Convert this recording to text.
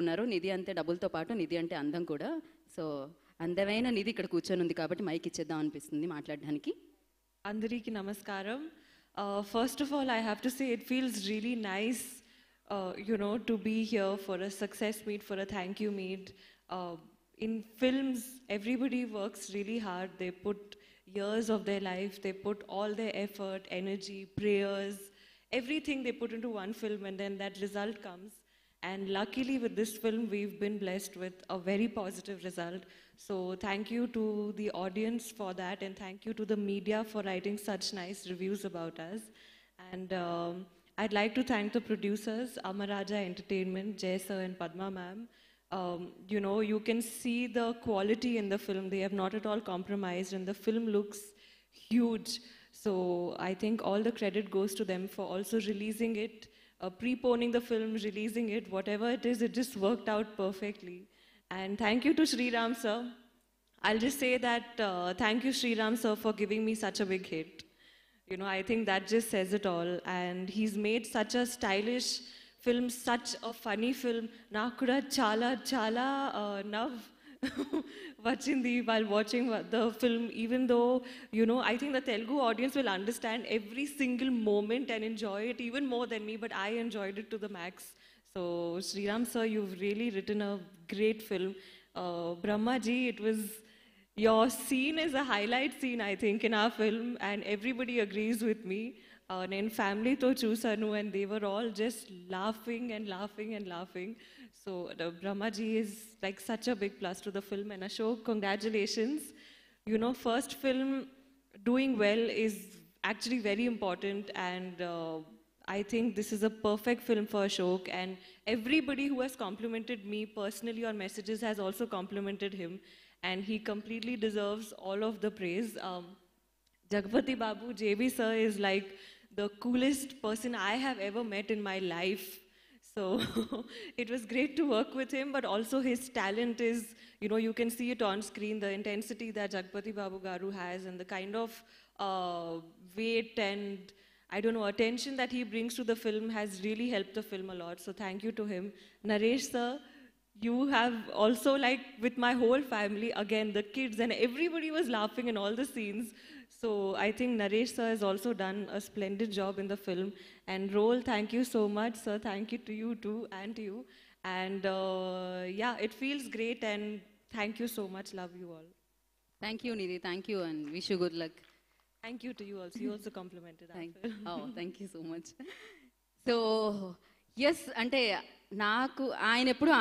ఉన్నారు నిధి అంటే డబ్బులతో పాటు నిధి అంటే అందం కూడా సో అందమైన నిధి ఇక్కడ కూర్చొని ఉంది కాబట్టి మైక్ ఇచ్చేద్దాం అనిపిస్తుంది మాట్లాడడానికి అందరికీ నమస్కారం first of all I have to say it feels really nice you know to be here for a success meet for a thank you meet in films everybody works really hard they put years of their life. They put all their effort, energy, prayers, everything they put into one film, and then that result comes. And luckily with this film, we've been blessed with a very positive result. So thank you to the audience for that and thank you to the media for writing such nice reviews about us. And um, I'd like to thank the producers, Amaraja Entertainment, Jay sir and Padma ma'am. Um, you know, you can see the quality in the film. They have not at all compromised and the film looks huge. So I think all the credit goes to them for also releasing it uh, preponing the film, releasing it, whatever it is, it just worked out perfectly. And thank you to Sri Ram sir. I'll just say that uh, thank you Sri Ram sir for giving me such a big hit. You know, I think that just says it all. And he's made such a stylish film, such a funny film. Nakura Chala Chala uh, Nav. while watching the film, even though, you know, I think the Telugu audience will understand every single moment and enjoy it even more than me, but I enjoyed it to the max. So, Sriram sir, you've really written a great film. Uh, Brahma ji, it was your scene is a highlight scene, I think, in our film, and everybody agrees with me. And in family to Chusanu and they were all just laughing and laughing and laughing. So the Brahmaji is like such a big plus to the film and Ashok, congratulations. You know, first film doing well is actually very important and uh, I think this is a perfect film for Ashok and everybody who has complimented me personally on messages has also complimented him and he completely deserves all of the praise. Um, Jagpati Babu, JB sir is like, the coolest person I have ever met in my life. So it was great to work with him, but also his talent is, you know, you can see it on screen, the intensity that Jagpati Babu Garu has and the kind of uh, weight and, I don't know, attention that he brings to the film has really helped the film a lot. So thank you to him. Naresh sir, you have also like with my whole family again the kids and everybody was laughing in all the scenes so i think naresh sir has also done a splendid job in the film and role thank you so much sir thank you to you too and to you and uh, yeah it feels great and thank you so much love you all thank you nidhi thank you and wish you good luck thank you to you also you also complimented thank oh thank you so much so yes ante నాకు ఆయన